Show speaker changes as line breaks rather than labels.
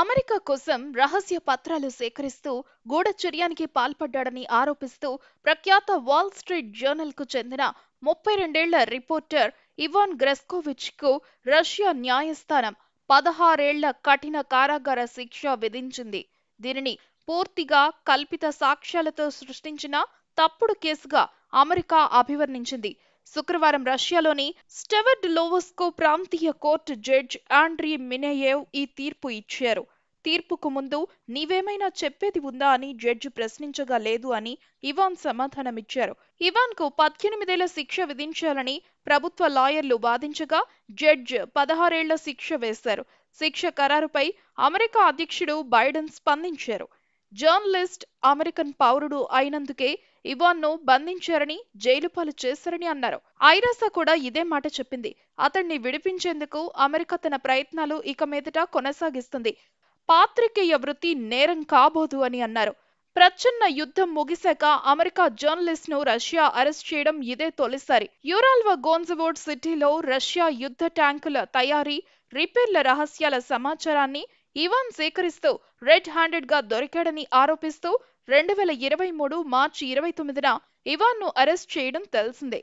America కోసం రహస్య పత్రాలు సేకరిస్తూ గూఢచర్యానికి పాల్పడ్డాడని ఆరోపిస్తూ ప్రఖ్యాత వాల్ స్ట్రీట్ జర్నల్కు చెందిన ముప్పై రెండేళ్ల రిపోర్టర్ ఇవాన్ గ్రెస్కోవిచ్కు రష్యా న్యాయస్థానం పదహారేళ్ల కఠిన కారాగార శిక్ష విధించింది దీనిని పూర్తిగా కల్పిత సాక్ష్యాలతో సృష్టించిన తప్పుడు కేసుగా అమెరికా అభివర్ణించింది శుక్రవారం రష్యాలోని స్టెవర్డ్ లోవస్కో ప్రాంతీయ కోర్టు జడ్జ్ ఆండ్రీ మినయేవ్ ఈ తీర్పు ఇచ్చారు తీర్పుకు ముందు నీవేమైనా చెప్పేది ఉందా అని జడ్జి ప్రశ్నించగా లేదు అని ఇవాన్ సమాధానమిచ్చారు ఇవాన్ కు పద్దెనిమిదేళ్ల శిక్ష విధించాలని ప్రభుత్వ లాయర్లు వాదించగా జడ్జ్ పదహారేళ్ల శిక్ష వేశారు శిక్ష ఖరారుపై అమెరికా అధ్యక్షుడు బైడెన్ స్పందించారు జర్నలిస్ట్ అమెరికన్ పౌరుడు అయినందుకే ఇవాన్ను బంధించారని జైలుపాలు చేశారని అన్నారు ఐరాస కూడా ఇదే మాట చెప్పింది అతన్ని విడిపించేందుకు అమెరికా తన ప్రయత్నాలు ఇక మీదట కొనసాగిస్తుంది పాత్రికేయ వృత్తి నేరం కాబోదు అని అన్నారు ప్రచ్ఛన్న యుద్ధం ముగిశాక అమెరికా జర్నలిస్ట్ ను రష్యా అరెస్ట్ చేయడం ఇదే తొలిసారి యురాల్వ గోన్జవోడ్ సిటీలో రష్యా యుద్ధ ట్యాంకుల తయారీ రిపేర్ల రహస్యాల సమాచారాన్ని ఇవాన్ సేకరిస్తూ రెడ్ హ్యాండెడ్గా దొరికాడని ఆరోపిస్తూ రెండు వేల ఇరవై మూడు మార్చి ఇరవై తొమ్మిదిన ఇవాన్ను అరెస్ట్ చేయడం తెలిసిందే